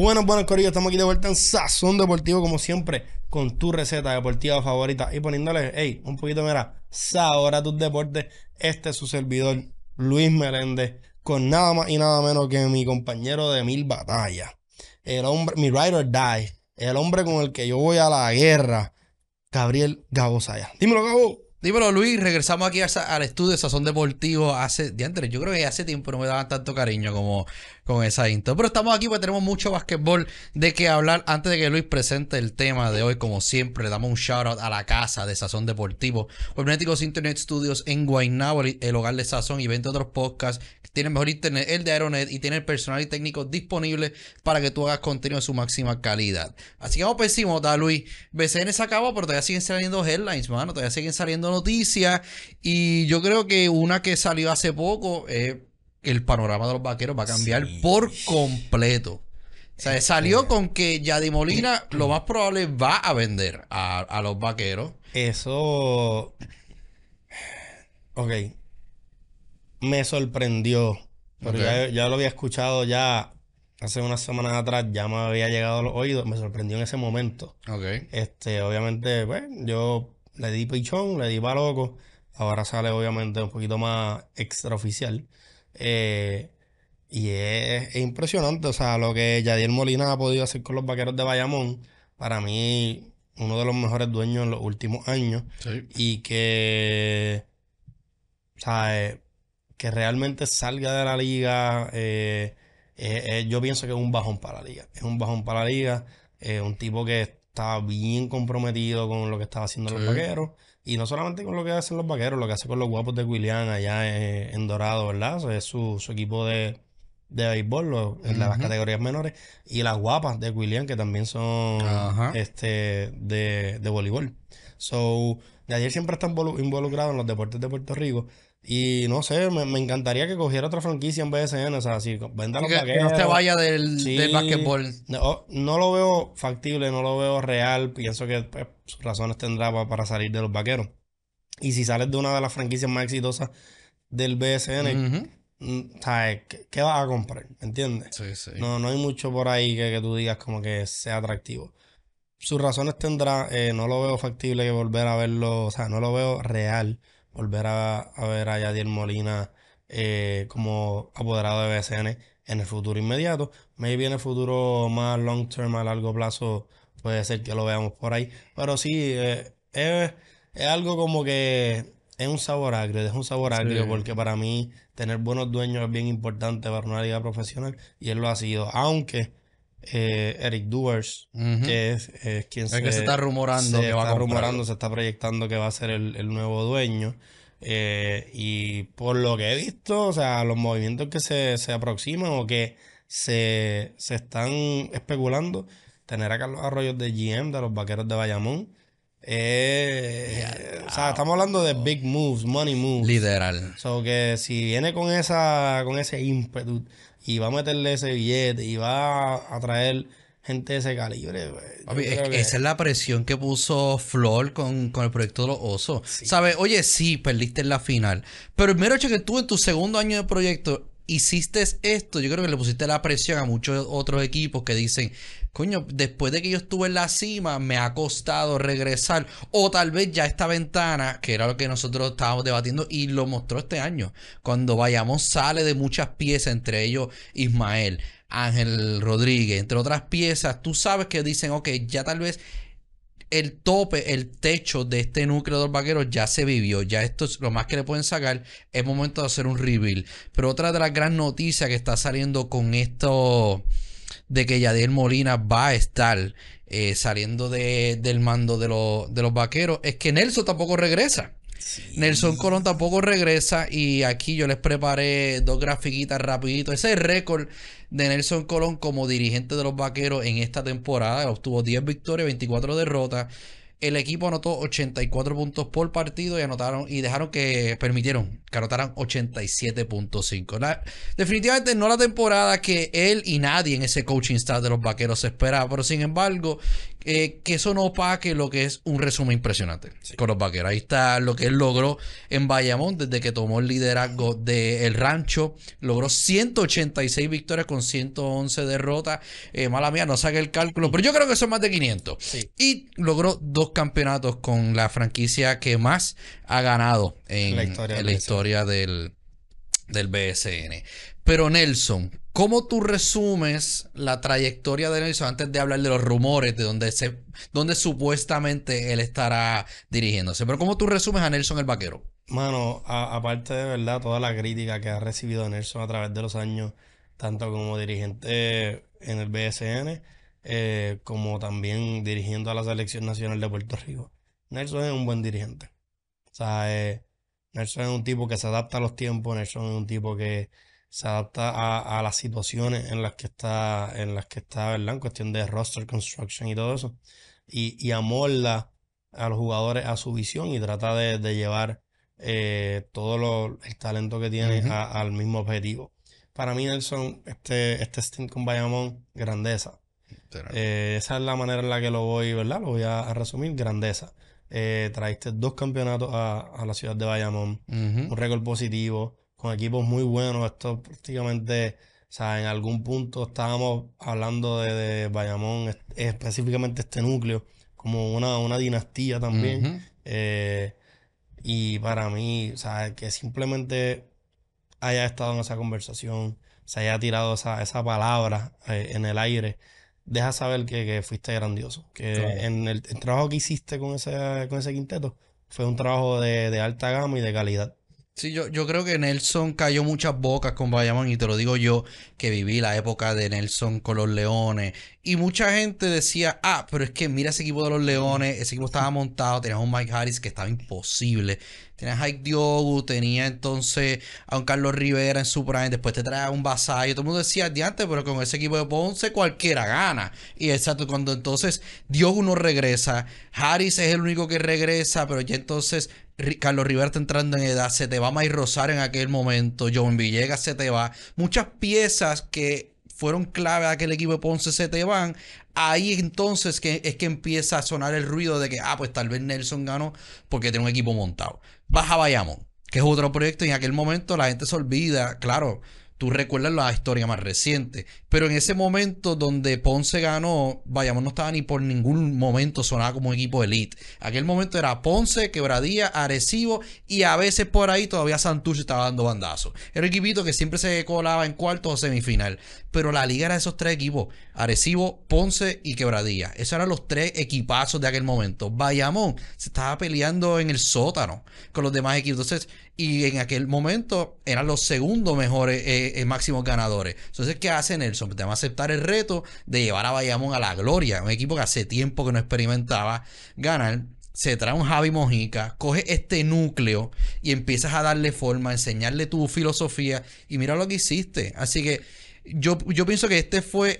Buenos, buenos Corillo. Estamos aquí de vuelta en Sazón Deportivo, como siempre, con tu receta deportiva favorita y poniéndole, hey, un poquito, mera sabor a tus deportes. Este es su servidor, Luis Meléndez, con nada más y nada menos que mi compañero de mil batallas. El hombre, mi ride or die, el hombre con el que yo voy a la guerra, Gabriel Gabo Dímelo, Gabo. Dímelo, Luis. Regresamos aquí al estudio de Sazón Deportivo hace. antes, yo creo que hace tiempo no me daban tanto cariño como con esa intro. Pero estamos aquí porque tenemos mucho basquetbol de que hablar. Antes de que Luis presente el tema de hoy, como siempre, le damos un shout out a la casa de Sazón Deportivo. Webneticos Internet Studios en Guaynabo, el hogar de Sazón y 20 otros podcasts tiene mejor internet, el de Aeronet y tiene el personal y técnico disponible para que tú hagas contenido de su máxima calidad. Así que vamos por encima, da Luis. BCN se acabó, pero todavía siguen saliendo headlines, mano. Todavía siguen saliendo noticias. Y yo creo que una que salió hace poco, que eh, el panorama de los vaqueros va a cambiar por completo. O sea, salió este. con que Yadi Molina lo más probable va a vender a, a los vaqueros. Eso. Ok me sorprendió. ...porque ya, lo había escuchado ya hace unas semanas atrás, ya me había llegado a los oídos, me sorprendió en ese momento. Este, obviamente, pues, yo le di pichón, le di pa' loco. Ahora sale obviamente un poquito más extraoficial. Eh, y es, impresionante, o sea, lo que Yadier Molina ha podido hacer con los vaqueros de Bayamón, para mí, uno de los mejores dueños en los últimos años. Y que, o sea, que realmente salga de la liga, eh, eh, eh, yo pienso que es un bajón para la liga. Es un bajón para la liga. un tipo que está bien comprometido con lo que están haciendo los vaqueros. Y no solamente con lo que hacen los vaqueros, lo que hace con los guapos de William allá en, Dorado, ¿verdad? es su, equipo de, de béisbol en las categorías menores. Y las guapas de William, que también son este de, de voleibol. So, ayer siempre está involucrado en los deportes de Puerto Rico. Y no sé, me, encantaría que cogiera otra franquicia en BSN. O sea, si venda los que, que no te vaya del, oh, No, lo veo factible, no lo veo real. Pienso que pues, sus razones tendrá para, salir de los vaqueros. Y si sales de una de las franquicias más exitosas del BSN, mm, ¿Qué, vas a comprar? ¿Entiendes? No, no hay mucho por ahí que, tú digas como que sea atractivo. Sus razones tendrá, eh, no lo veo factible que volver a verlo, o sea, no lo veo real volver a, ver a Yadier Molina eh, como apoderado de BCN en el futuro inmediato. Maybe en el futuro más long term, a largo plazo, puede ser que lo veamos por ahí. Pero sí, eh, es, algo como que es un sabor agrio, es un sabor agrio, porque para mí tener buenos dueños es bien importante para una liga profesional y él lo ha sido. Aunque eh, Eric Duers, que es, quien se, está rumorando. Se está rumorando, se está proyectando que va a ser el, nuevo dueño. Eh, y por lo que he visto, o sea, los movimientos que se, aproximan o que se, están especulando, tener a Carlos Arroyos de GM, de los vaqueros de Bayamón. Eh, o sea, estamos hablando de big moves, money moves. Literal. que si viene con esa, con ese ímpetu y va a meterle ese billete y va a atraer gente de ese calibre. Pues, esa es la presión que puso Flor con, el proyecto de los osos. Oye, sí, perdiste en la final. Pero el mero hecho que tú en tu segundo año de proyecto hiciste esto, yo creo que le pusiste la presión a muchos otros equipos que dicen, coño, después de que yo estuve en la cima, me ha costado regresar. O tal vez ya esta ventana, que era lo que nosotros estábamos debatiendo y lo mostró este año, cuando vayamos sale de muchas piezas, entre ellos Ismael, Ángel Rodríguez, entre otras piezas, tú sabes que dicen, ok, ya tal vez el tope, el techo de este núcleo de los vaqueros ya se vivió. Ya esto es lo más que le pueden sacar. Es momento de hacer un reveal. Pero otra de las gran noticias que está saliendo con esto de que Yadel Molina va a estar eh, saliendo del mando de, de los vaqueros es que Nelson tampoco regresa. Nelson Colón tampoco regresa y aquí yo les preparé dos grafiquitas rapidito. Ese récord de Nelson Colón como dirigente de los Vaqueros en esta temporada. Obtuvo 10 victorias, 24 derrotas. El equipo anotó 84 puntos por partido y anotaron y dejaron que permitieron que anotaran 87.5. Definitivamente no la temporada que él y nadie en ese coaching staff de los vaqueros esperaba, pero sin embargo, eh, que eso no opaque lo que es un resumen impresionante con los vaqueros. Ahí está lo que él logró en Bayamón desde que tomó el liderazgo del rancho. Logró 186 victorias con 111 derrotas. Eh, mala mía, no saque el cálculo, pero yo creo que son más de 500. Y logró dos campeonatos con la franquicia que más ha ganado en la historia del del BSN. Pero Nelson, ¿cómo tú resumes la trayectoria de Nelson antes de hablar de los rumores de donde, se, dónde supuestamente él estará dirigiéndose? Pero ¿cómo tú resumes a Nelson el Vaquero? Mano, aparte de verdad, toda la crítica que ha recibido Nelson a través de los años, tanto como dirigente eh, en el BSN, eh, como también dirigiendo a la Selección Nacional de Puerto Rico. Nelson es un buen dirigente. O sea, eh, Nelson es un tipo que se adapta a los tiempos, Nelson es un tipo que se adapta a, las situaciones en las que está, en las que está, cuestión de roster construction y todo eso. Y, y amolda a los jugadores a su visión y trata de, llevar eh, todo el talento que tiene al mismo objetivo. Para mí, Nelson, este, este con Bayamón, grandeza. Eh, esa es la manera en la que lo voy, ¿verdad? Lo voy a resumir, grandeza. Eh, traiste dos campeonatos a, la ciudad de Bayamón, un récord positivo, con equipos muy buenos. Esto prácticamente, o sea, en algún punto estábamos hablando de, Bayamón, específicamente este núcleo, como una, dinastía también. Eh, y para mí, o sea, que simplemente haya estado en esa conversación, se haya tirado esa, esa palabra eh, en el aire deja saber que, fuiste grandioso. Que en el, trabajo que hiciste con ese, con ese quinteto fue un trabajo de alta gama y de calidad. Sí, yo, yo creo que Nelson cayó muchas bocas con Bayamón y te lo digo yo que viví la época de Nelson con los Leones y mucha gente decía, ah, pero es que mira ese equipo de los Leones, ese equipo estaba montado, tenías un Mike Harris que estaba imposible, tenías Ike Diogo, tenía entonces a un Carlos Rivera en su prime, después te trae un vasallo todo el mundo decía antes, pero con ese equipo de Ponce cualquiera gana. Y exacto, cuando entonces Diogo no regresa, Harris es el único que regresa, pero ya entonces Carlos Rivera entrando en edad, se te va May rosar en aquel momento, John Villegas se te va. Muchas piezas que fueron clave a que el equipo de Ponce se te van. Ahí entonces que, es que empieza a sonar el ruido de que, ah, pues tal vez Nelson ganó porque tiene un equipo montado. Baja Bayamón, que es otro proyecto y en aquel momento la gente se olvida, claro tú recuerdas la historia más reciente. Pero en ese momento donde Ponce ganó, Bayamón no estaba ni por ningún momento sonaba como equipo elite. Aquel momento era Ponce, Quebradía, Arecibo y a veces por ahí todavía Santurce estaba dando bandazos. Era un equipito que siempre se colaba en cuarto o semifinal. Pero la liga era de esos tres equipos: Arecibo, Ponce y Quebradía. Esos eran los tres equipazos de aquel momento. Bayamón se estaba peleando en el sótano con los demás equipos. Entonces, y en aquel momento eran los segundos mejores eh, eh, máximos ganadores. Entonces, ¿qué hace Nelson? Te va a aceptar el reto de llevar a Bayamón a la gloria, un equipo que hace tiempo que no experimentaba ganar. Se trae un Javi Mojica, coge este núcleo y empiezas a darle forma, a enseñarle tu filosofía y mira lo que hiciste. Así que yo, pienso que este fue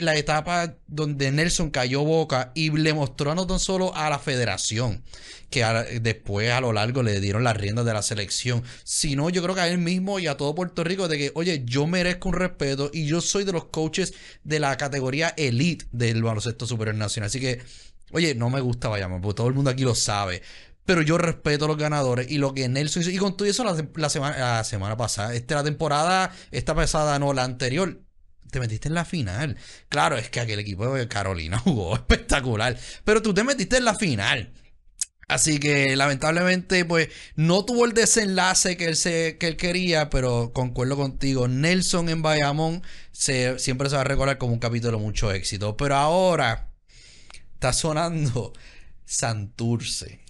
la etapa donde Nelson cayó boca y le mostró no tan solo a la federación, que después a lo largo le dieron las riendas de la selección, sino yo creo que a él mismo y a todo Puerto Rico de que, oye, yo merezco un respeto y yo soy de los coaches de la categoría elite del baloncesto superior nacional. Así que, oye, no me gusta Bayamón, porque todo el mundo aquí lo sabe. Pero yo respeto a los ganadores y lo que Nelson hizo. Y con todo eso, la, semana, la semana pasada, esta la temporada, esta pasada, no, la anterior, te metiste en la final. Claro, es que aquel equipo de Carolina jugó espectacular, pero tú te metiste en la final. Así que lamentablemente, pues no tuvo el desenlace que él, se, que él quería, pero concuerdo contigo. Nelson en Bayamón se, siempre se va a recordar como un capítulo mucho éxito. Pero ahora está sonando Santurce.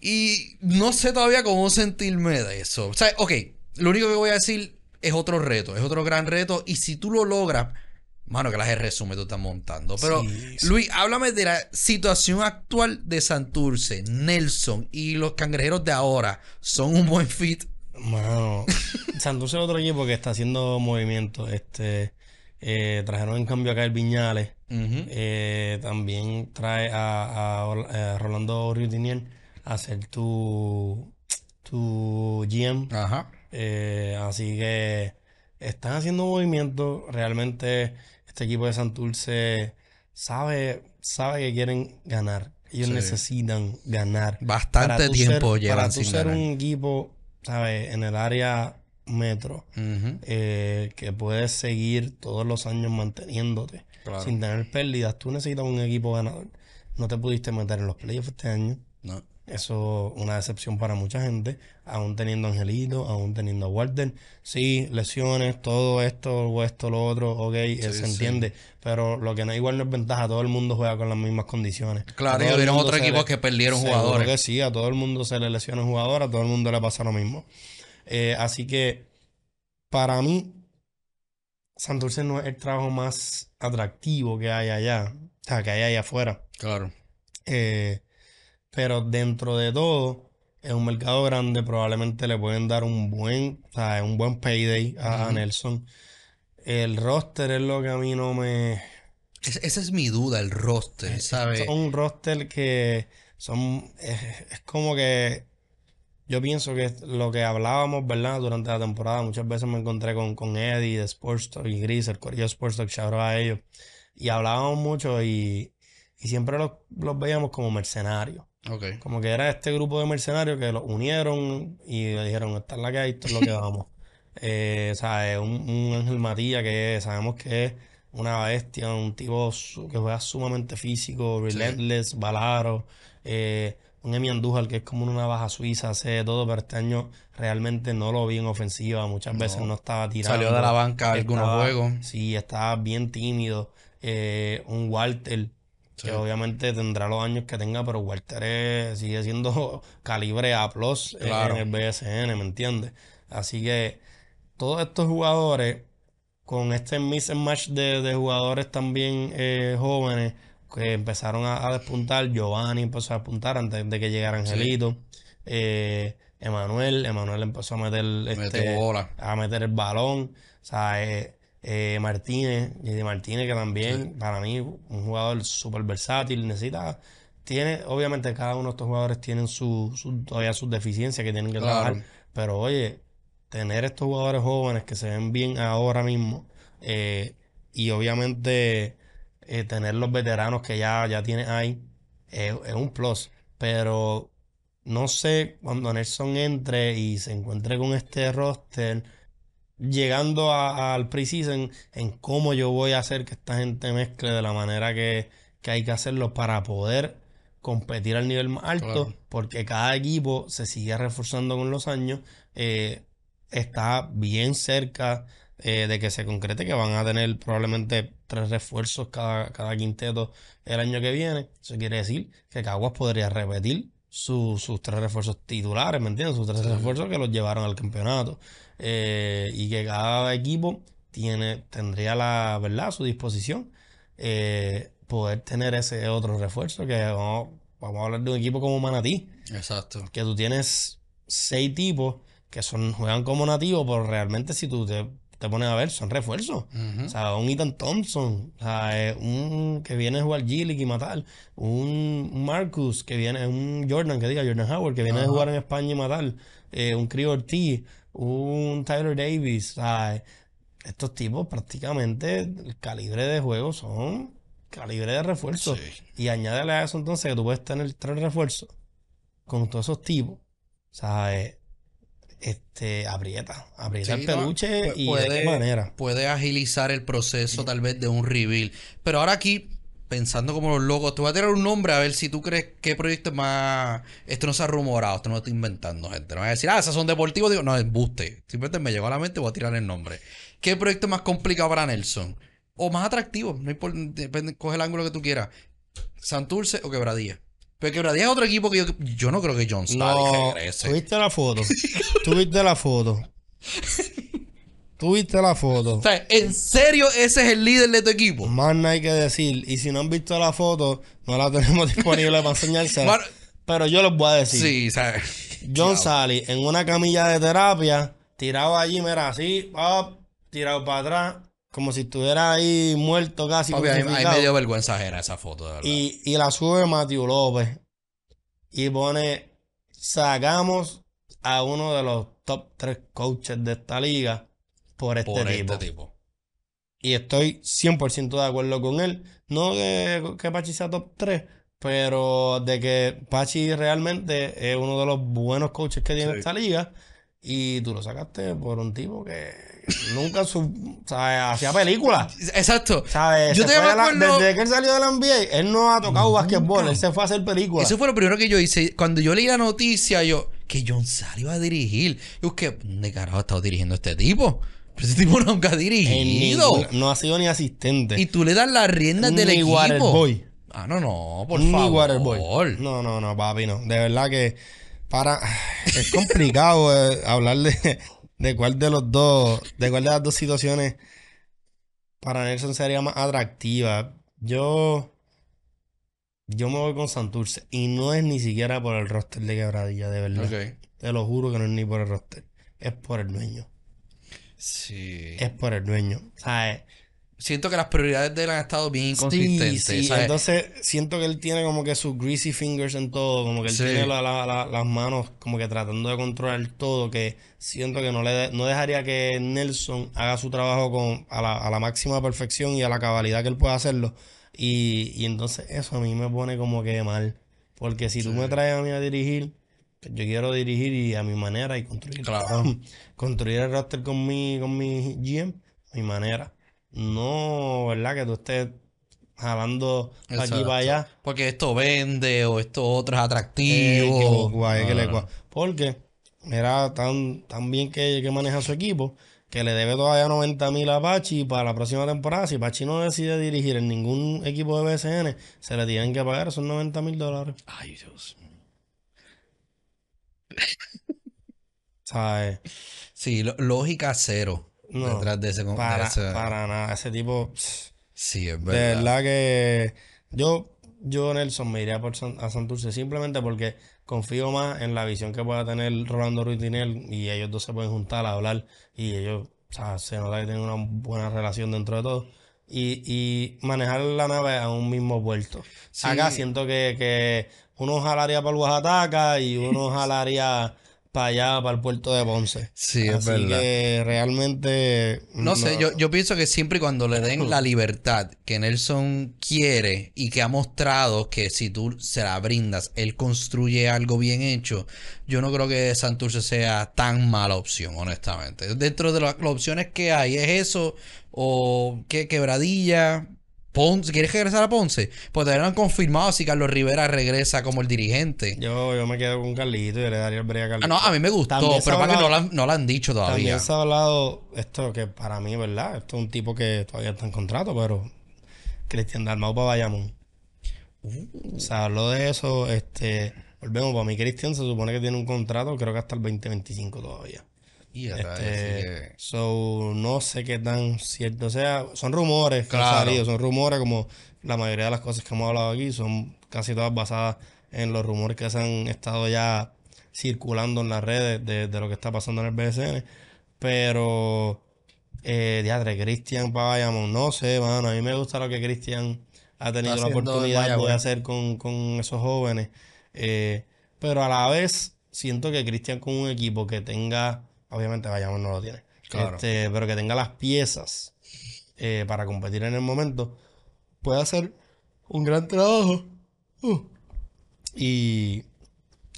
Y no sé todavía cómo sentirme de eso. O sea, ok, lo único que voy a decir es otro reto, es otro gran reto. Y si tú lo logras, mano, que las resumen, tú estás montando. Pero, Luis, háblame de la situación actual de Santurce, Nelson y los cangrejeros de ahora. ¿Son un buen fit? Mano, Santurce es otro equipo que está haciendo movimiento. Este, eh, trajeron en cambio acá el Viñales. Eh, también trae a, eh, Rolando a ser tu, tu GM. Eh, así que están haciendo movimiento Realmente este equipo de Santurce sabe, sabe que quieren ganar. Ellos necesitan ganar. Bastante tiempo ser, llevan Para tú ser un equipo, ¿sabes? En el área metro, que puedes seguir todos los años manteniéndote sin tener pérdidas, tú necesitas un equipo ganador. No te pudiste meter en los playoffs este año. No. Eso es una decepción para mucha gente, aún teniendo Angelito, aún teniendo a Walter. Sí, lesiones, todo esto, o esto, lo otro, ok, eh, se entiende. Pero lo que no igual no es ventaja, todo el mundo juega con las mismas condiciones. Claro, y hubieron otros equipos que perdieron jugadores. que sí, a todo el mundo se le lesionan jugador, a todo el mundo le pasa lo mismo. Eh, así que, para mí, Santurce no es el trabajo más atractivo que hay allá, o sea, que hay allá afuera. Claro. Eh, pero dentro de todo, es un mercado grande, probablemente le pueden dar un buen, un buen payday a, Nelson. El roster es lo que a mí no me... esa es mi duda, el roster, eh, ¿sabes? Es un roster que son... es como que yo pienso que lo que hablábamos, ¿verdad? Durante la temporada, muchas veces me encontré con, con Eddie de Sports y Gris, el Corillo Sports Talk, shout a ellos. Y hablábamos mucho y, siempre los, veíamos como mercenarios. Como que era este grupo de mercenarios que los unieron y le dijeron, esta es la que hay, esto es lo que vamos. eh, sea, Un, un Ángel Matías que sabemos que es una bestia, un tipo que juega sumamente físico, relentless, balaro. Eh, un Emi Andújar que es como una baja suiza, hace todo, pero este año realmente no lo vi en ofensiva. Muchas veces no estaba tirando. Salió de la banca algunos juegos. Sí, estaba bien tímido. Eh, un Walter, que obviamente tendrá los años que tenga, pero Walter sigue siendo calibre A plus en el BSN, ¿me entiendes? Así que todos estos jugadores, con este mismatch match de, jugadores también eh, jóvenes que empezaron a, despuntar. Giovanni empezó a apuntar antes de que llegara Angelito. Eh, Emanuel, Emanuel empezó a meter, este, a meter el balón. O sea, eh, eh Martínez, Martínez, que también para mí un jugador súper versátil, necesita, tiene, obviamente cada uno de estos jugadores tienen su, todavía sus deficiencias que tienen que trabajar, pero oye, tener estos jugadores jóvenes que se ven bien ahora mismo eh, y obviamente eh, tener los veteranos que ya, ya tiene ahí es, un plus. Pero no sé, cuando Nelson entre y se encuentre con este roster, llegando al preseason, en cómo yo voy a hacer que esta gente mezcle de la manera que, hay que hacerlo para poder competir al nivel más alto, porque cada equipo se sigue reforzando con los años, eh, está bien cerca eh, de que se concrete que van a tener probablemente tres refuerzos cada, cada quinteto el año que viene. Eso quiere decir que Caguas podría repetir sus tres refuerzos titulares, ¿me entiendes? Sus tres refuerzos que los llevaron al campeonato. Eh, y que cada equipo tiene, tendría la verdad a su disposición eh, poder tener ese otro refuerzo que vamos, a hablar de un equipo como Manatí. Exacto. Que tú tienes seis tipos que son, juegan como nativos, pero realmente si tú te te pones a ver, son refuerzos. O sea, un Ethan Thompson, o sea, un que viene a jugar g y matar, un Marcus que viene, un Jordan, que diga Jordan Howard, que viene a jugar en España y matar, eh, un Creo Ortiz, un Tyler Davis, o sea, estos tipos prácticamente el calibre de juego son calibre de refuerzo. Y añádele a eso entonces que tú puedes tener tres refuerzos con todos esos tipos. O sea, eh, este, aprieta, aprieta el peluche y puede, de qué manera. Puede agilizar el proceso tal vez de un reveal. Pero ahora aquí, pensando como los locos, te voy a tirar un nombre a ver si tú crees qué proyecto más... Esto no se ha rumorado, esto no lo estoy inventando, gente. No voy a decir, ah, esos son deportivos. Digo, no, buste Simplemente me llegó a la mente voy a tirar el nombre. ¿Qué proyecto más complicado para Nelson? O más atractivo, no importa, coge el ángulo que tú quieras. Santurce o Quebradilla. Pero pues realidad es otro equipo que yo, yo no creo que John Sally no, regrese. Tuviste la foto. Tuviste la foto. Tuviste la foto. O sea, ¿en serio ese es el líder de tu equipo? Más nada hay que decir. Y si no han visto la foto, no la tenemos disponible para enseñársela. pero yo les voy a decir. Sí, ¿sabes? John Sally en una camilla de terapia, tirado allí, mira, así, tirado para atrás, como si estuviera ahí muerto casi. Papi, ahí, vergüenza ajena esa foto, Y, la sube Matthew López y pone, sacamos a uno de los top tres coaches de esta liga por este, este tipo. Y estoy 100% de acuerdo con él. No que Pachi sea top 3, pero de que Pachi realmente es uno de los buenos coaches que tiene esta liga. Y tú lo sacaste por un tipo que nunca hacía películas. Exacto. Yo desde que él salió de la NBA, él no ha tocado basquetbol, él se fue a hacer películas. Eso fue lo primero que yo hice. Cuando yo leí la noticia, yo, que John salió a dirigir. Yo que, ¿dónde carajo ha estado dirigiendo este tipo? Pero ese tipo nunca ha dirigido. no ha sido ni asistente. Y tú le das las riendas del equipo. Waterboy. Ah, no, no, por favor. No, no, no, papi, no. De verdad que para. Es complicado eh, hablarle de cuál de los dos, de cuál de las dos situaciones para Nelson sería más atractiva. Yo, yo me voy con Santurce y no es ni siquiera por el roster de quebradilla, de verdad. Te lo juro que no es ni por el roster, es por el dueño. Sí. Es por el dueño. ¿sabes? siento que las prioridades de él han estado bien inconsistentes. Entonces, siento que él tiene como que sus greasy fingers en todo, como que él tiene las manos como que tratando de controlar todo, que siento que no le no dejaría que Nelson haga su trabajo a, la, máxima perfección y a la cabalidad que él pueda hacerlo. Y, y entonces eso a mí me pone como que mal, porque si tú me traes a mí a dirigir, pues yo quiero dirigir y a mi manera y construir, construir el roster con mi, con mi GM, a mi manera no, ¿verdad? Que tú estés jalando aquí para allá. Porque esto vende o esto otro es atractivo. Eh, ah. Porque era tan, bien que, maneja su equipo que le debe todavía 90 mil a Pachi para la próxima temporada. Si Pachi no decide dirigir en ningún equipo de BSN, se le tienen que pagar esos 90 mil dólares. Ay, Dios ¿Sabes? Sí, lógica cero no, detrás de ese, para, para, nada. Ese tipo. sí, es verdad. De verdad que. Yo, yo Nelson, me iría por a Santurce simplemente porque confío más en la visión que pueda tener Rolando Ruiz y ellos dos se pueden juntar a hablar y ellos. O sea, se nota que tienen una buena relación dentro de todo. Y, manejar la nave a un mismo puerto. Acá siento que, que uno jalaría para Guajataca y uno jalaría para allá, para el puerto de Ponce. Sí, es verdad. Que realmente. No, sé, yo, yo pienso que siempre y cuando le den la libertad que Nelson quiere y que ha mostrado que si tú se la brindas, él construye algo bien hecho, yo no creo que Santurce sea tan mala opción, honestamente. Dentro de las, las opciones que hay, ¿es eso o qué quebradilla? Ponce, ¿quieres regresar a Ponce? Pues todavía no han confirmado si Carlos Rivera regresa como el dirigente. Yo, me quedo con Carlito y le daría el a ah, Carlito. Ah, no, a mí me gusta. pero para que no lo, han, dicho todavía. También se ha hablado, esto que para mí, ¿verdad? Esto es un tipo que todavía está en contrato, pero Cristian Dalmau para Bayamón. O uh. Se habló de eso, este, volvemos, para mí Cristian se supone que tiene un contrato, creo que hasta el 2025 todavía. Y este, so, no sé qué tan cierto o sea. Son rumores claro. son rumores como la mayoría de las cosas que hemos hablado aquí son casi todas basadas en los rumores que se han estado ya circulando en las redes de, lo que está pasando en el BSN. Pero, eh, diadre, Cristian vayamos no sé, mano. A mí me gusta lo que Cristian ha tenido la oportunidad de hacer con, esos jóvenes. Eh, pero a la vez, siento que Cristian con un equipo que tenga Obviamente Bayamón no lo tiene. Este, pero que tenga las piezas eh, para competir en el momento, puede hacer un gran trabajo uh, y,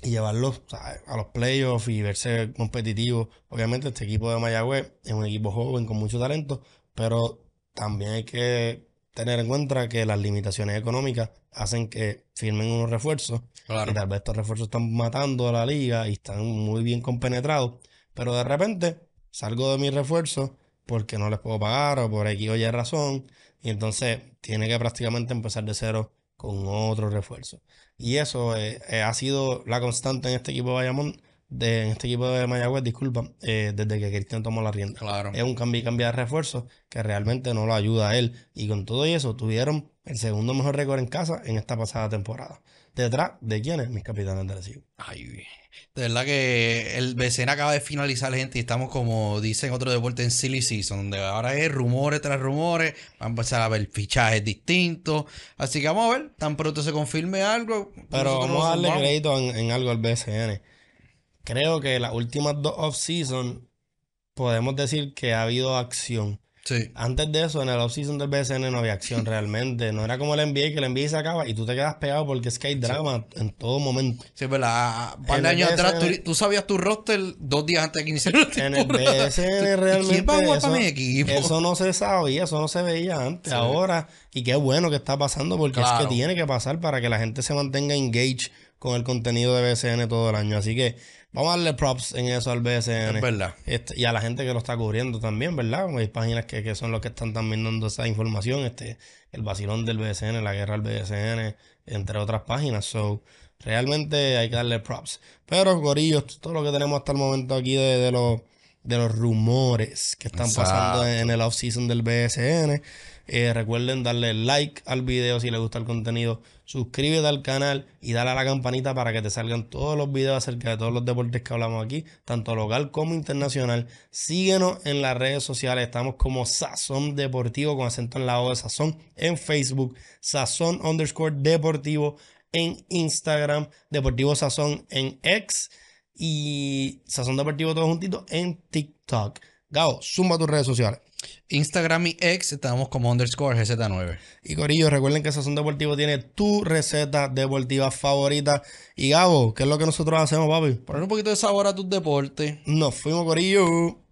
llevarlos a los playoffs y verse competitivo, Obviamente este equipo de Mayagüez es un equipo joven con mucho talento, pero también hay que tener en cuenta que las limitaciones económicas hacen que firmen unos refuerzos. Y tal vez estos refuerzos están matando a la liga y están muy bien compenetrados. Pero de repente salgo de mi refuerzo porque no les puedo pagar o por aquí o razón. Y entonces tiene que prácticamente empezar de cero con otro refuerzo. Y eso eh, eh, ha sido la constante en este equipo de Bayamón de, en este equipo de Mayagüez, disculpa, eh, desde que Cristian tomó la rienda. Claro. Es un cambio y cambio de refuerzo que realmente no lo ayuda a él. Y con todo eso, tuvieron el segundo mejor récord en casa en esta pasada temporada. Detrás de quiénes? Mis capitanes de Recibo. Ay, de verdad que el BCN acaba de finalizar, gente, y estamos como dicen otro deporte en Silly Season, donde ahora es rumores tras rumores, van a empezar a ver fichajes distintos. Así que vamos a ver, tan pronto se confirme algo. Pero vamos a darle crédito en, en algo al BCN creo que las últimas dos off-season podemos decir que ha habido acción. Antes de eso, en el off-season del BSN no había acción realmente. No era como el NBA, que el NBA se acaba y tú te quedas pegado porque es que hay drama en todo momento. Sí, pero pues, la, atrás tú, sabías tu roster dos días antes de que iniciara En el BSN realmente. eso, no se sabía, eso no se veía antes. Ahora, y qué bueno que está pasando porque es que tiene que pasar para que la gente se mantenga engaged con el contenido de BSN todo el año. Así que Vamos a darle props en eso al BSN. verdad. Este, y a la gente que lo está cubriendo también, ¿verdad? Hay páginas que, son los que están también dando esa información. Este, el vacilón del BSN, la guerra al BSN, entre otras páginas. So, realmente hay que darle props. Pero, gorillos, todo lo que tenemos hasta el momento aquí de, los de los rumores que están pasando en el offseason del BSN. Eh, recuerden darle like al video si les gusta el contenido. Suscríbete al canal y dale a la campanita para que te salgan todos los videos acerca de todos los deportes que hablamos aquí, tanto local como internacional. Síguenos en las redes sociales. Estamos como Sazón Deportivo con acento en la O de Sazón en Facebook, Sazón underscore Deportivo en Instagram, Deportivo Sazón en X y Sazón Deportivo todo juntito en TikTok. Gabo, suma tus redes sociales. Instagram y ex estamos como underscore GZ9. Y Corillo, recuerden que Sazón Deportivo tiene tu receta deportiva favorita. Y Gabo, ¿qué es lo que nosotros hacemos, papi? Poner un poquito de sabor a tus deportes. Nos fuimos, Corillo.